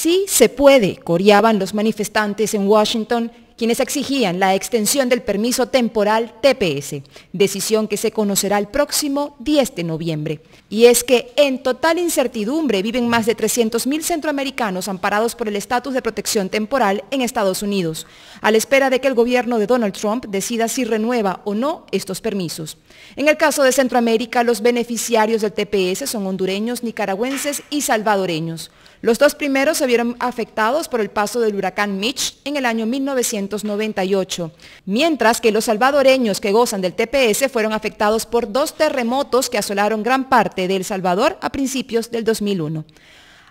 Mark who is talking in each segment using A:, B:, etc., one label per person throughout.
A: Sí se puede, coreaban los manifestantes en Washington quienes exigían la extensión del permiso temporal TPS, decisión que se conocerá el próximo 10 de noviembre. Y es que en total incertidumbre viven más de 300.000 centroamericanos amparados por el estatus de protección temporal en Estados Unidos, a la espera de que el gobierno de Donald Trump decida si renueva o no estos permisos. En el caso de Centroamérica, los beneficiarios del TPS son hondureños, nicaragüenses y salvadoreños. Los dos primeros se vieron afectados por el paso del huracán Mitch en el año 1900, 1998. Mientras que los salvadoreños que gozan del TPS fueron afectados por dos terremotos que asolaron gran parte de El Salvador a principios del 2001.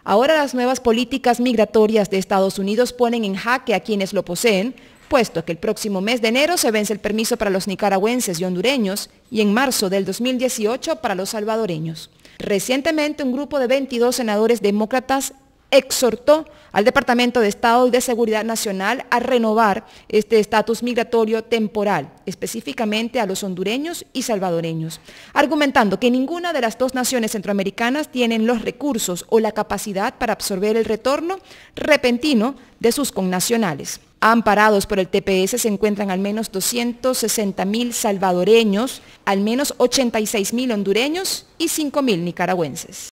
A: Ahora las nuevas políticas migratorias de Estados Unidos ponen en jaque a quienes lo poseen, puesto que el próximo mes de enero se vence el permiso para los nicaragüenses y hondureños y en marzo del 2018 para los salvadoreños. Recientemente un grupo de 22 senadores demócratas exhortó al Departamento de Estado y de Seguridad Nacional a renovar este estatus migratorio temporal, específicamente a los hondureños y salvadoreños, argumentando que ninguna de las dos naciones centroamericanas tienen los recursos o la capacidad para absorber el retorno repentino de sus connacionales. Amparados por el TPS se encuentran al menos 260.000 salvadoreños, al menos 86.000 hondureños y 5.000 nicaragüenses.